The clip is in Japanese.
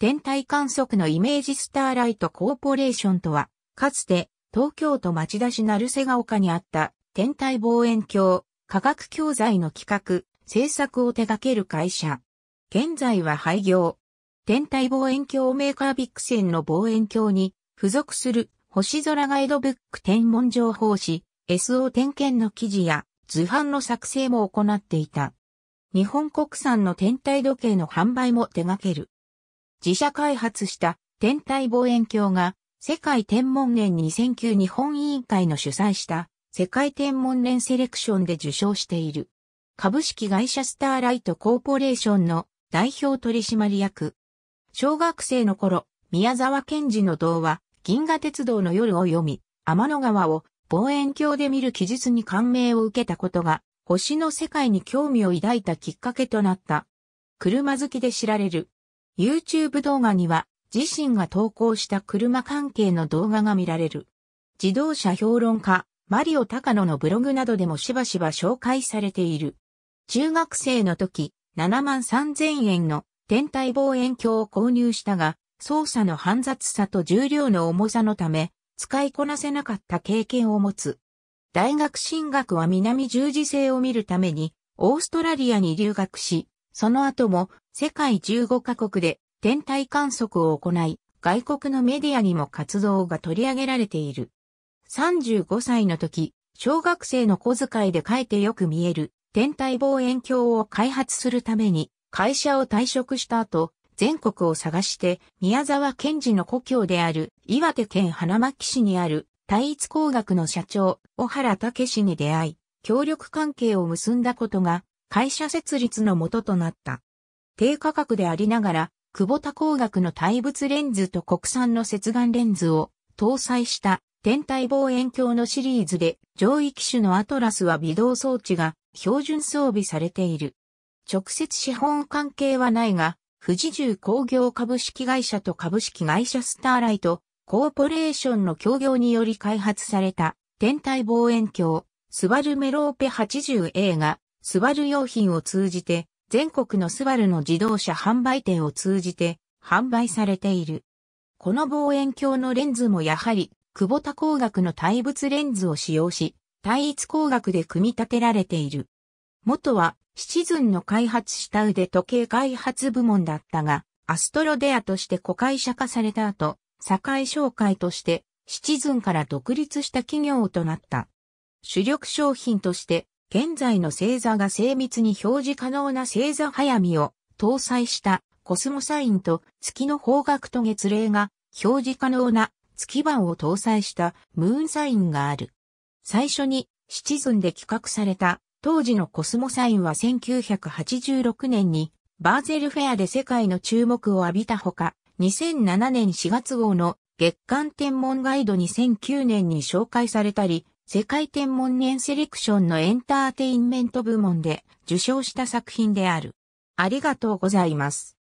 天体観測のイメージスターライトコーポレーションとは、かつて東京都町田市成瀬ヶ丘にあった天体望遠鏡、科学教材の企画、制作を手掛ける会社。現在は廃業。天体望遠鏡メーカービックセンの望遠鏡に付属する星空ガイドブック天文情報誌 SO 点検の記事や図版の作成も行っていた。日本国産の天体時計の販売も手掛ける。自社開発した天体望遠鏡が世界天文連2009日本委員会の主催した世界天文連セレクションで受賞している。株式会社スターライトコーポレーションの代表取締役。小学生の頃、宮沢賢治の童話、銀河鉄道の夜を読み、天の川を望遠鏡で見る記述に感銘を受けたことが、星の世界に興味を抱いたきっかけとなった。車好きで知られる YouTube 動画には自身が投稿した車関係の動画が見られる。自動車評論家、マリオ高野のブログなどでもしばしば紹介されている。中学生の時、7万3000円の天体望遠鏡を購入したが、操作の煩雑さと重量の重さのため、使いこなせなかった経験を持つ。大学進学は南十字星を見るために、オーストラリアに留学し、その後も世界15カ国で天体観測を行い、外国のメディアにも活動が取り上げられている。35歳の時、小学生の小遣いで書いてよく見える天体望遠鏡を開発するために会社を退職した後、全国を探して宮沢賢治の故郷である岩手県花巻市にある対一工学の社長、小原武氏に出会い、協力関係を結んだことが会社設立の元となった。低価格でありながら、久保田工学の対物レンズと国産の接眼レンズを搭載した天体望遠鏡のシリーズで上位機種のアトラスは微動装置が標準装備されている。直接資本関係はないが、富士重工業株式会社と株式会社スターライトコーポレーションの協業により開発された天体望遠鏡スバルメローペ 80A がスバル用品を通じて、全国のスバルの自動車販売店を通じて販売されている。この望遠鏡のレンズもやはり、久保田工学の対物レンズを使用し、対一工学で組み立てられている。元は、シチズンの開発した腕時計開発部門だったが、アストロデアとして子会社化された後、堺商会として、シチズンから独立した企業となった。主力商品として、現在の星座が精密に表示可能な星座早見を搭載したコスモサインと月の方角と月齢が表示可能な月板を搭載したムーンサインがある。最初にシチズンで企画された当時のコスモサインは1986年にバーゼルフェアで世界の注目を浴びたほか、2007年4月号の月間天文ガイド2009年に紹介されたり、世界天文年セレクションのエンターテインメント部門で受賞した作品である。ありがとうございます。